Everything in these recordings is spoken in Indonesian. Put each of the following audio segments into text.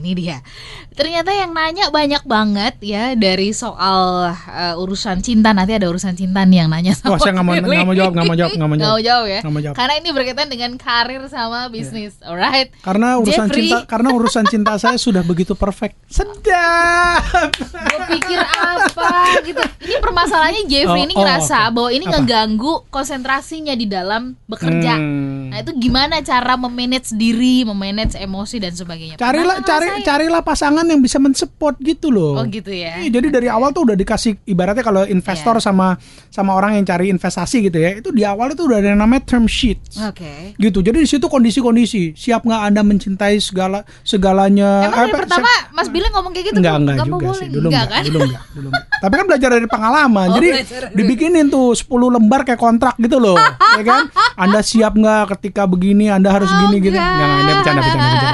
ini dia. Ternyata yang nanya banyak banget ya dari soal uh, urusan cinta. Nanti ada urusan cinta nih yang nanya sama. Oh saya nggak mau, gak mau jawab, nggak mau jawab, nggak mau jawab. Gak mau jawab ya. Gak mau jawab. Karena ini berkaitan dengan karir sama iya. bisnis. Yeah. Alright. Karena urusan Jeffrey. cinta, karena urusan cinta saya sudah begitu perfect. Sedap. Gue pikir apa gitu. Ini permasalahannya Jeffrey oh, ini ngerasa oh, okay. bahwa ini apa? ngeganggu konsentrasinya di dalam bekerja. Hmm Nah itu gimana cara memanage diri, memanage emosi dan sebagainya. Carilah cari saya? carilah pasangan yang bisa mensupport gitu loh. Oh gitu ya. Eh, jadi dari awal tuh udah dikasih ibaratnya kalau investor yeah. sama sama orang yang cari investasi gitu ya, itu di awal itu udah ada yang namanya term sheet. Oke. Okay. Gitu. Jadi di situ kondisi-kondisi siap nggak Anda mencintai segala segalanya. Emang eh, pertama Mas Billy ngomong kayak gitu enggak, enggak, juga sih. Dulu enggak, enggak, kan? dulu enggak, dulu enggak. Tapi kan belajar dari pengalaman. Oh, jadi belajar. dibikinin tuh 10 lembar kayak kontrak gitu loh. ya kan? Anda siap nggak matematika begini, Anda harus oh, gini gitu, Enggak, Anda bercanda bercanda bercanda.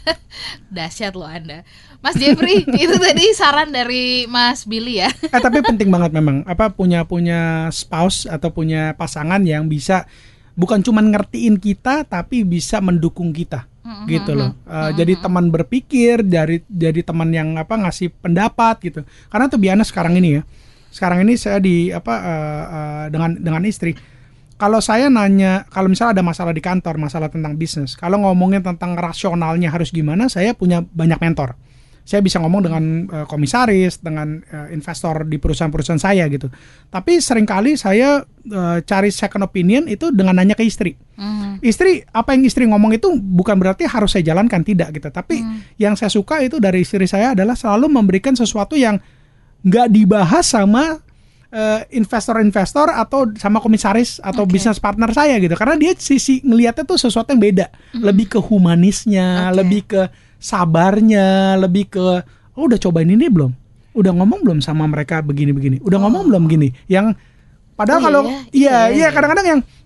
Dahsyat loh Anda. Mas Jeffrey, itu tadi saran dari Mas Billy ya. eh tapi penting banget memang apa punya punya spouse atau punya pasangan yang bisa bukan cuma ngertiin kita tapi bisa mendukung kita gitu loh. Uh, mm-hmm. Jadi teman berpikir dari jadi teman yang apa ngasih pendapat gitu. Karena tuh biasanya sekarang ini ya. Sekarang ini saya di apa uh, uh, dengan dengan istri kalau saya nanya, kalau misalnya ada masalah di kantor, masalah tentang bisnis, kalau ngomongin tentang rasionalnya harus gimana, saya punya banyak mentor. Saya bisa ngomong dengan uh, komisaris, dengan uh, investor di perusahaan-perusahaan saya gitu. Tapi seringkali saya uh, cari second opinion itu dengan nanya ke istri. Mm. Istri, apa yang istri ngomong itu bukan berarti harus saya jalankan, tidak gitu. Tapi mm. yang saya suka itu dari istri saya adalah selalu memberikan sesuatu yang nggak dibahas sama Eh, investor-investor uh, investor atau sama komisaris atau okay. bisnis partner saya gitu karena dia sisi ngelihatnya tuh sesuatu yang beda mm-hmm. lebih ke humanisnya okay. lebih ke sabarnya lebih ke oh udah cobain ini belum udah ngomong belum sama mereka begini-begini udah oh. ngomong belum gini yang padahal oh, iya, kalau iya iya kadang-kadang iya, iya. iya. yang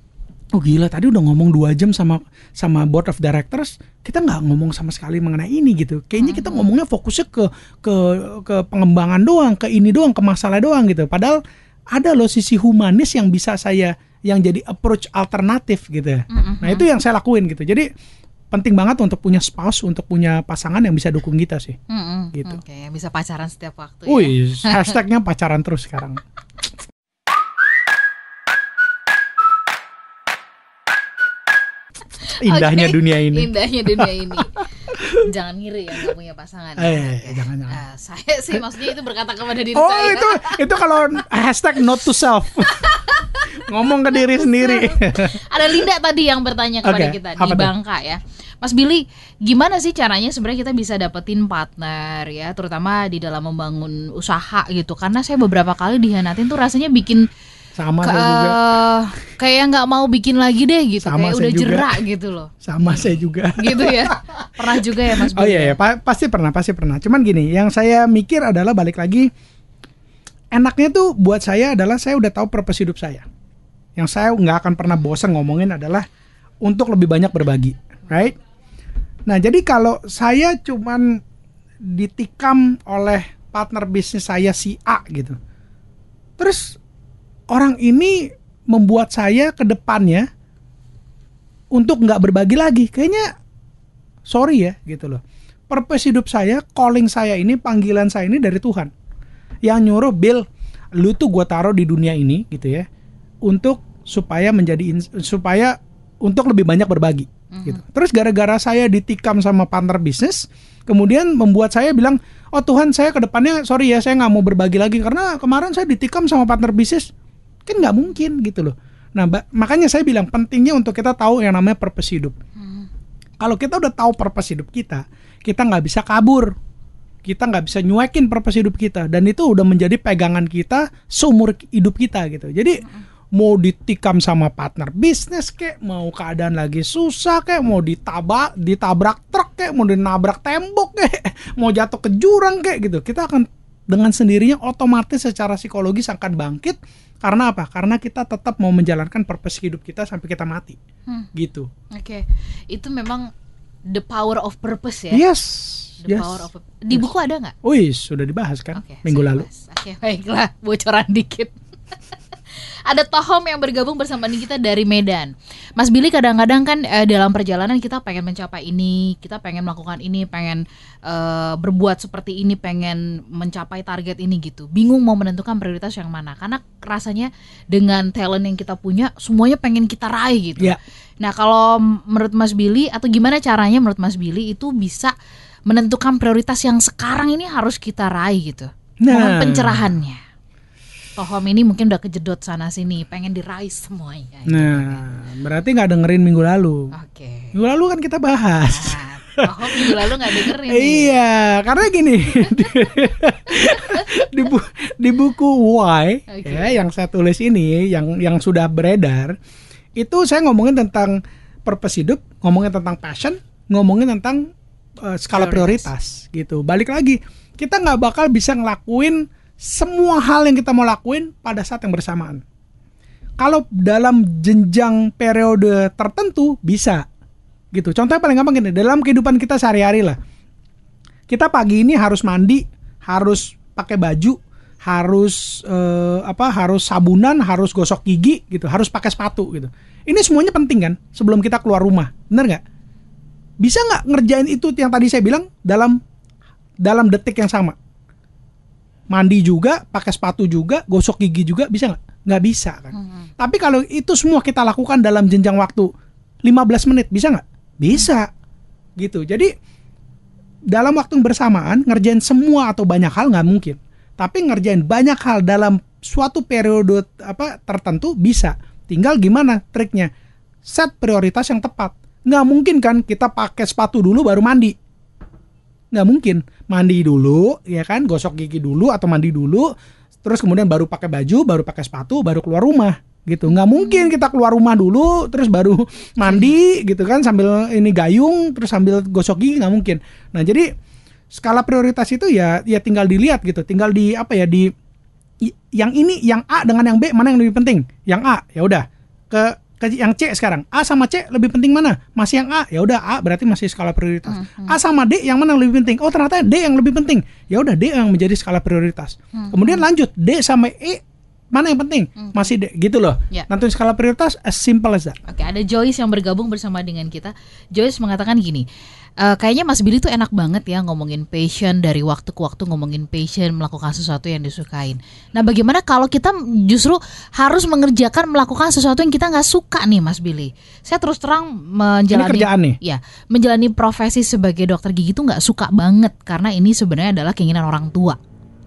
oh gila tadi udah ngomong dua jam sama sama board of directors kita nggak ngomong sama sekali mengenai ini gitu kayaknya kita hmm. ngomongnya fokusnya ke ke ke pengembangan doang ke ini doang ke masalah doang gitu padahal ada loh sisi humanis yang bisa saya yang jadi approach alternatif gitu nah itu yang saya lakuin gitu jadi penting banget untuk punya spouse, untuk punya pasangan yang bisa dukung kita sih, gitu. okay, bisa pacaran setiap waktu. Wih, ya? hashtagnya pacaran terus sekarang. indahnya okay. dunia ini. Indahnya dunia ini. jangan ngiri ya nggak punya pasangan. Ya. Eh, ya. jangan jangan. Uh, saya sih maksudnya itu berkata kepada diri oh, saya. itu itu kalau hashtag not to self. Ngomong ke diri sendiri. Ada Linda tadi yang bertanya kepada okay, kita di Bangka ya. Mas Billy, gimana sih caranya sebenarnya kita bisa dapetin partner ya, terutama di dalam membangun usaha gitu? Karena saya beberapa kali dihianatin tuh rasanya bikin sama Ke, saya juga. Eh, kayak nggak mau bikin lagi deh gitu. Sama kayak udah jerak gitu loh. Sama saya juga. Gitu ya. Pernah juga ya Mas. Oh iya, iya. Pa pasti pernah, pasti pernah. Cuman gini, yang saya mikir adalah balik lagi enaknya tuh buat saya adalah saya udah tahu purpose hidup saya. Yang saya nggak akan pernah bosan ngomongin adalah untuk lebih banyak berbagi, right? Nah, jadi kalau saya cuman ditikam oleh partner bisnis saya si A gitu. Terus orang ini membuat saya ke depannya untuk nggak berbagi lagi. Kayaknya sorry ya gitu loh. Purpose hidup saya, calling saya ini, panggilan saya ini dari Tuhan. Yang nyuruh Bill, lu tuh gue taruh di dunia ini gitu ya, untuk supaya menjadi supaya untuk lebih banyak berbagi. Mm-hmm. Gitu. Terus gara-gara saya ditikam sama partner bisnis, kemudian membuat saya bilang, oh Tuhan saya ke depannya sorry ya saya nggak mau berbagi lagi karena kemarin saya ditikam sama partner bisnis kan nggak mungkin gitu loh nah makanya saya bilang pentingnya untuk kita tahu yang namanya purpose hidup hmm. kalau kita udah tahu purpose hidup kita kita nggak bisa kabur kita nggak bisa nyuekin purpose hidup kita dan itu udah menjadi pegangan kita seumur hidup kita gitu jadi hmm. mau ditikam sama partner bisnis kek mau keadaan lagi susah kek mau ditabak ditabrak truk kek mau dinabrak tembok kek mau jatuh ke jurang kek gitu kita akan dengan sendirinya otomatis secara psikologis akan bangkit karena apa? Karena kita tetap mau menjalankan purpose hidup kita sampai kita mati. Hmm. Gitu. Oke. Okay. Itu memang the power of purpose ya. Yes. The yes. power of Di yes. buku ada nggak? Wih, sudah dibahas kan okay, minggu lalu. Oke, okay, baiklah, bocoran dikit. Ada Tohom yang bergabung bersama kita dari Medan. Mas Billy kadang-kadang kan eh, dalam perjalanan kita pengen mencapai ini, kita pengen melakukan ini, pengen eh, berbuat seperti ini, pengen mencapai target ini gitu. Bingung mau menentukan prioritas yang mana. Karena rasanya dengan talent yang kita punya, semuanya pengen kita raih gitu. Yeah. Nah, kalau menurut Mas Billy atau gimana caranya menurut Mas Billy itu bisa menentukan prioritas yang sekarang ini harus kita raih gitu. Nah, pencerahannya. Tohom ini mungkin udah kejedot sana sini, pengen diraih semuanya. Gitu, nah, kan? berarti nggak dengerin minggu lalu. Oke. Okay. Minggu lalu kan kita bahas. Nah, Tohom minggu lalu nggak dengerin. iya, karena gini di, di, bu, di buku Why okay. ya yang saya tulis ini, yang yang sudah beredar itu saya ngomongin tentang purpose hidup, ngomongin tentang passion, ngomongin tentang uh, skala prioritas. prioritas gitu. Balik lagi, kita nggak bakal bisa ngelakuin semua hal yang kita mau lakuin pada saat yang bersamaan. Kalau dalam jenjang periode tertentu bisa gitu. Contohnya paling gampang gini, dalam kehidupan kita sehari-hari lah. Kita pagi ini harus mandi, harus pakai baju, harus eh, apa harus sabunan, harus gosok gigi gitu, harus pakai sepatu gitu. Ini semuanya penting kan sebelum kita keluar rumah, bener nggak? Bisa nggak ngerjain itu yang tadi saya bilang dalam dalam detik yang sama? mandi juga, pakai sepatu juga, gosok gigi juga bisa nggak? Nggak bisa kan. Hmm. Tapi kalau itu semua kita lakukan dalam jenjang waktu 15 menit bisa nggak? Bisa. Gitu. Jadi dalam waktu yang bersamaan ngerjain semua atau banyak hal nggak mungkin. Tapi ngerjain banyak hal dalam suatu periode apa tertentu bisa. Tinggal gimana triknya? Set prioritas yang tepat. Nggak mungkin kan kita pakai sepatu dulu baru mandi nggak mungkin mandi dulu ya kan gosok gigi dulu atau mandi dulu terus kemudian baru pakai baju baru pakai sepatu baru keluar rumah gitu nggak mungkin hmm. kita keluar rumah dulu terus baru mandi gitu kan sambil ini gayung terus sambil gosok gigi nggak mungkin nah jadi skala prioritas itu ya ya tinggal dilihat gitu tinggal di apa ya di yang ini yang A dengan yang B mana yang lebih penting yang A ya udah ke ke yang C sekarang. A sama C lebih penting mana? Masih yang A. Ya udah A berarti masih skala prioritas. Hmm, hmm. A sama D yang mana yang lebih penting? Oh, ternyata D yang lebih penting. Ya udah D yang menjadi skala prioritas. Hmm, Kemudian hmm. lanjut D sama E mana yang penting hmm. masih d gitu loh yeah. nanti skala prioritas as simple as that. Oke okay, ada Joyce yang bergabung bersama dengan kita Joyce mengatakan gini uh, kayaknya Mas Billy tuh enak banget ya ngomongin passion dari waktu ke waktu ngomongin passion melakukan sesuatu yang disukain. Nah, bagaimana kalau kita justru harus mengerjakan melakukan sesuatu yang kita nggak suka nih, Mas Billy? Saya terus terang menjalani ini kerjaan nih. ya menjalani profesi sebagai dokter gigi tuh nggak suka banget karena ini sebenarnya adalah keinginan orang tua.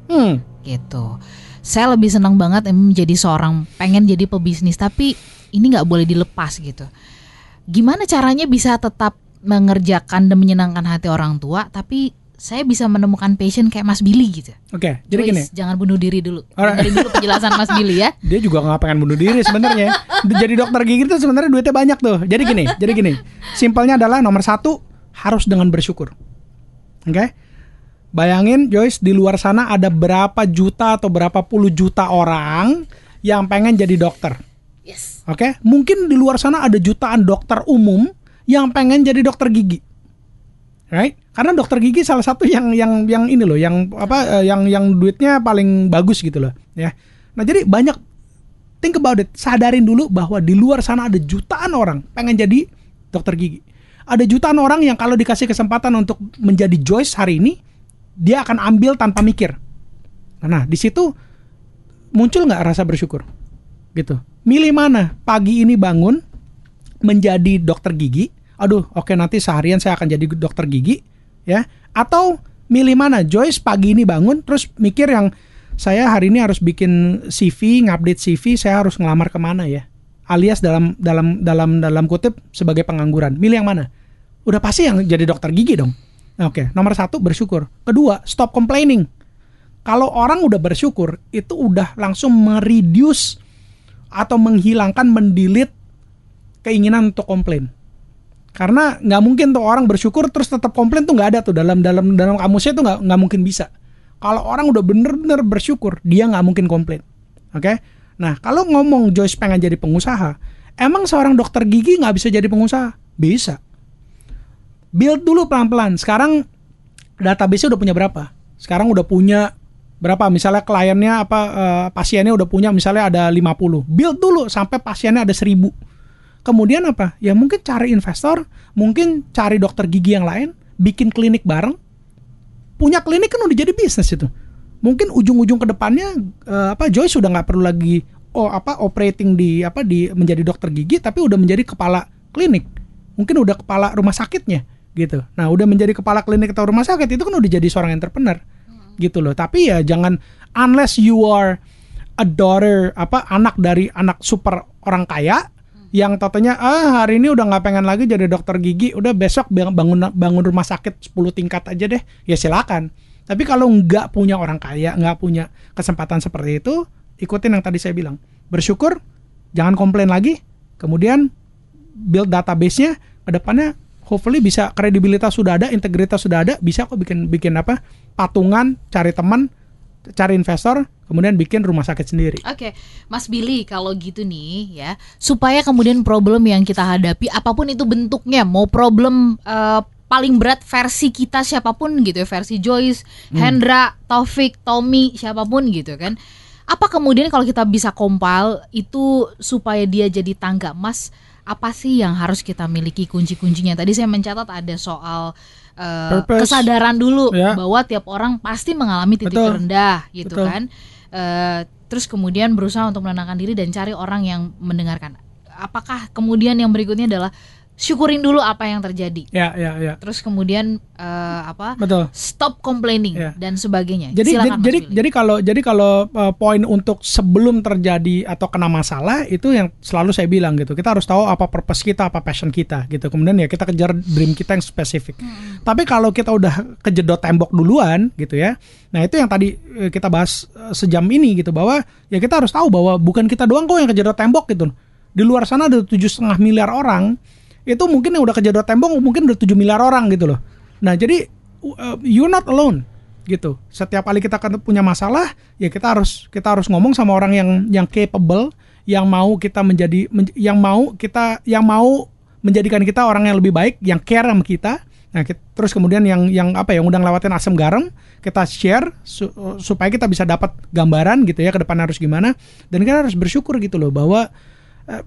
Hmm. Gitu. Saya lebih senang banget menjadi seorang pengen jadi pebisnis tapi ini nggak boleh dilepas gitu. Gimana caranya bisa tetap mengerjakan dan menyenangkan hati orang tua tapi saya bisa menemukan passion kayak Mas Billy gitu. Oke, okay, jadi gini. Jangan bunuh diri dulu. Dari dulu penjelasan Mas Billy ya. Dia juga nggak pengen bunuh diri sebenarnya. jadi dokter gigi itu sebenarnya duitnya banyak tuh. Jadi gini, jadi gini. Simpelnya adalah nomor satu harus dengan bersyukur. Oke? Okay? Bayangin Joyce di luar sana ada berapa juta atau berapa puluh juta orang yang pengen jadi dokter. Yes. Oke? Okay? Mungkin di luar sana ada jutaan dokter umum yang pengen jadi dokter gigi. Right? Karena dokter gigi salah satu yang yang yang ini loh, yang apa eh, yang yang duitnya paling bagus gitu loh, ya. Nah, jadi banyak think about it, sadarin dulu bahwa di luar sana ada jutaan orang pengen jadi dokter gigi. Ada jutaan orang yang kalau dikasih kesempatan untuk menjadi Joyce hari ini, dia akan ambil tanpa mikir. Nah, di situ muncul nggak rasa bersyukur? Gitu. Milih mana? Pagi ini bangun menjadi dokter gigi aduh oke okay, nanti seharian saya akan jadi dokter gigi ya atau milih mana Joyce pagi ini bangun terus mikir yang saya hari ini harus bikin CV ngupdate CV saya harus ngelamar kemana ya alias dalam dalam dalam dalam kutip sebagai pengangguran milih yang mana udah pasti yang jadi dokter gigi dong oke okay. nomor satu bersyukur kedua stop complaining kalau orang udah bersyukur itu udah langsung mereduce atau menghilangkan mendilit keinginan untuk komplain karena nggak mungkin tuh orang bersyukur terus tetap komplain tuh nggak ada tuh dalam dalam dalam kamusnya tuh nggak nggak mungkin bisa kalau orang udah bener-bener bersyukur dia nggak mungkin komplain oke okay? nah kalau ngomong Joyce pengen jadi pengusaha emang seorang dokter gigi nggak bisa jadi pengusaha bisa build dulu pelan-pelan sekarang database udah punya berapa sekarang udah punya berapa misalnya kliennya apa uh, pasiennya udah punya misalnya ada 50 build dulu sampai pasiennya ada 1000 kemudian apa ya mungkin cari investor mungkin cari dokter gigi yang lain bikin klinik bareng punya klinik kan udah jadi bisnis itu mungkin ujung-ujung kedepannya uh, eh, apa Joy sudah nggak perlu lagi oh apa operating di apa di menjadi dokter gigi tapi udah menjadi kepala klinik mungkin udah kepala rumah sakitnya gitu nah udah menjadi kepala klinik atau rumah sakit itu kan udah jadi seorang entrepreneur gitu loh tapi ya jangan unless you are a daughter apa anak dari anak super orang kaya yang totonya ah hari ini udah nggak pengen lagi jadi dokter gigi udah besok bangun bangun rumah sakit 10 tingkat aja deh ya silakan tapi kalau nggak punya orang kaya nggak punya kesempatan seperti itu ikutin yang tadi saya bilang bersyukur jangan komplain lagi kemudian build databasenya kedepannya hopefully bisa kredibilitas sudah ada integritas sudah ada bisa kok bikin bikin apa patungan cari teman cari investor kemudian bikin rumah sakit sendiri. Oke, okay. Mas Billy, kalau gitu nih ya, supaya kemudian problem yang kita hadapi apapun itu bentuknya, mau problem uh, paling berat versi kita siapapun gitu ya, versi Joyce, hmm. Hendra, Taufik, Tommy, siapapun gitu kan. Apa kemudian kalau kita bisa compile itu supaya dia jadi tangga emas? Apa sih yang harus kita miliki kunci-kuncinya? Tadi saya mencatat ada soal uh, kesadaran dulu ya. bahwa tiap orang pasti mengalami titik Betul. rendah gitu Betul. kan uh, terus kemudian berusaha untuk menenangkan diri dan cari orang yang mendengarkan apakah kemudian yang berikutnya adalah syukurin dulu apa yang terjadi. Ya, ya, ya. Terus kemudian uh, apa? Betul. Stop complaining ya. dan sebagainya. Jadi Silakan jadi jadi, jadi kalau jadi kalau uh, poin untuk sebelum terjadi atau kena masalah itu yang selalu saya bilang gitu. Kita harus tahu apa purpose kita, apa passion kita gitu. Kemudian ya kita kejar dream kita yang spesifik. Hmm. Tapi kalau kita udah kejedot tembok duluan gitu ya. Nah, itu yang tadi eh, kita bahas sejam ini gitu bahwa ya kita harus tahu bahwa bukan kita doang kok yang kejedot tembok gitu. Di luar sana ada tujuh setengah miliar orang. Hmm itu mungkin yang udah kejadot tembok mungkin udah 7 miliar orang gitu loh. Nah, jadi uh, you're not alone gitu. Setiap kali kita punya masalah, ya kita harus kita harus ngomong sama orang yang yang capable, yang mau kita menjadi men, yang mau kita yang mau menjadikan kita orang yang lebih baik, yang care sama kita. Nah, kita, terus kemudian yang yang apa ya, yang udah ngelewatin asam garam, kita share su, uh, supaya kita bisa dapat gambaran gitu ya ke depan harus gimana. Dan kita harus bersyukur gitu loh bahwa eh,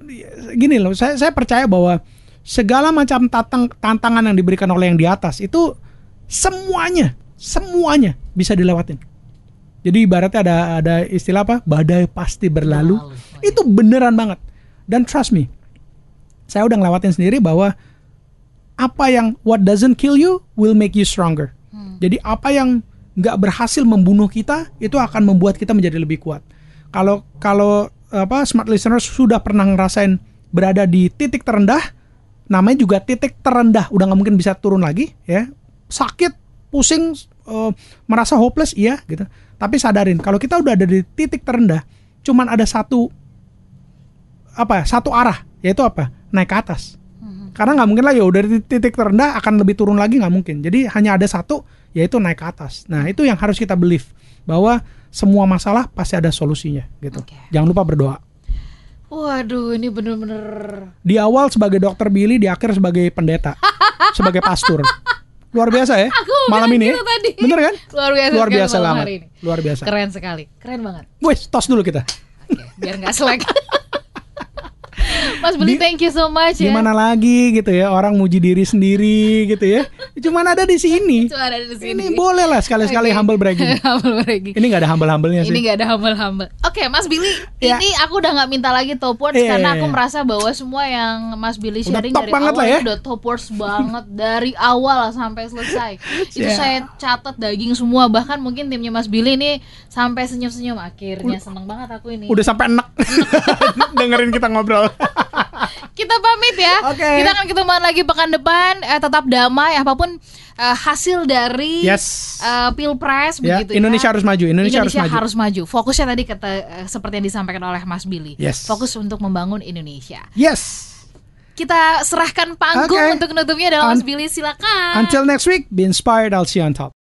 gini loh, saya saya percaya bahwa segala macam tantang, tantangan yang diberikan oleh yang di atas itu semuanya semuanya bisa dilewatin. Jadi ibaratnya ada ada istilah apa? Badai pasti berlalu. Lalu. Itu beneran banget. Dan trust me, saya udah ngelewatin sendiri bahwa apa yang what doesn't kill you will make you stronger. Hmm. Jadi apa yang nggak berhasil membunuh kita itu akan membuat kita menjadi lebih kuat. Kalau kalau apa smart listeners sudah pernah ngerasain berada di titik terendah, namanya juga titik terendah udah nggak mungkin bisa turun lagi ya sakit pusing uh, merasa hopeless iya gitu tapi sadarin kalau kita udah ada di titik terendah cuman ada satu apa ya, satu arah yaitu apa naik ke atas mm-hmm. karena nggak mungkin lagi udah di titik terendah akan lebih turun lagi nggak mungkin jadi hanya ada satu yaitu naik ke atas nah itu yang harus kita believe bahwa semua masalah pasti ada solusinya gitu okay. jangan lupa berdoa Waduh, ini bener-bener. Di awal sebagai dokter Billy, di akhir sebagai pendeta, sebagai pastor. Luar biasa ya. Aku malam ini. Ya. Tadi. Bener kan? Luar biasa. Luar biasa Luar biasa. Keren sekali. Keren banget. Wes, tos dulu kita. Oke, biar nggak selek. Mas Beli di, thank you so much ya. Gimana lagi gitu ya orang muji diri sendiri gitu ya. Cuman ada di sini. Cuma ada di sini. Ini boleh lah sekali-sekali okay. humble bragging. humble bragging. Ini gak ada humble-humblenya sih. Ini gak ada humble-humble. Oke, okay, Mas Billy, yeah. ini aku udah gak minta lagi top words yeah, karena iya, aku iya. merasa bahwa semua yang Mas Billy sharing udah dari awal lah ya. udah top words banget dari awal sampai selesai. Itu yeah. saya catat daging semua bahkan mungkin timnya Mas Billy ini sampai senyum-senyum akhirnya seneng banget aku ini. Udah sampai enak dengerin kita ngobrol pamit ya. Okay. Kita akan ketemu lagi pekan depan. Eh, tetap damai apapun uh, hasil dari yes. uh, pilpres yeah. begitu ya. Indonesia harus maju. Indonesia, Indonesia harus, maju. harus maju. Fokusnya tadi kata uh, seperti yang disampaikan oleh Mas Billy. Yes. Fokus untuk membangun Indonesia. Yes. Kita serahkan panggung okay. untuk menutupnya dalam Mas Billy silakan. Until next week, be inspired. I'll see you on top.